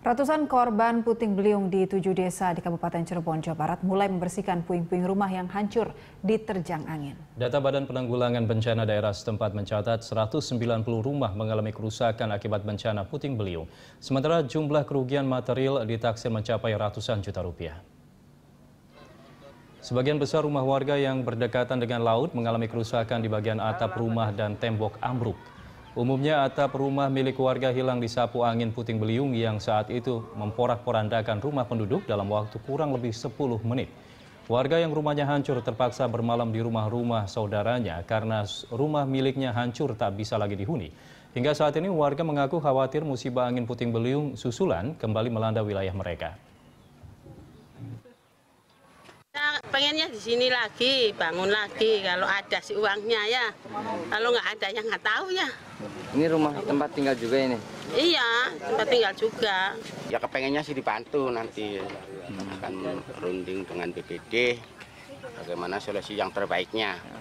Ratusan korban puting beliung di tujuh desa di Kabupaten Cirebon, Jawa Barat mulai membersihkan puing-puing rumah yang hancur diterjang angin. Data Badan Penanggulangan Bencana Daerah setempat mencatat 190 rumah mengalami kerusakan akibat bencana puting beliung. Sementara jumlah kerugian material ditaksir mencapai ratusan juta rupiah. Sebagian besar rumah warga yang berdekatan dengan laut mengalami kerusakan di bagian atap rumah dan tembok ambruk. Umumnya atap rumah milik warga hilang disapu angin puting beliung yang saat itu memporak-porandakan rumah penduduk dalam waktu kurang lebih 10 menit. Warga yang rumahnya hancur terpaksa bermalam di rumah-rumah saudaranya karena rumah miliknya hancur tak bisa lagi dihuni. Hingga saat ini warga mengaku khawatir musibah angin puting beliung susulan kembali melanda wilayah mereka. pengennya di sini lagi, bangun lagi. Kalau ada si uangnya ya. Kalau nggak ada ya nggak tahu ya. Ini rumah tempat tinggal juga ini? Iya, tempat tinggal juga. Ya kepengennya sih dibantu nanti. Akan runding dengan BPD bagaimana solusi yang terbaiknya.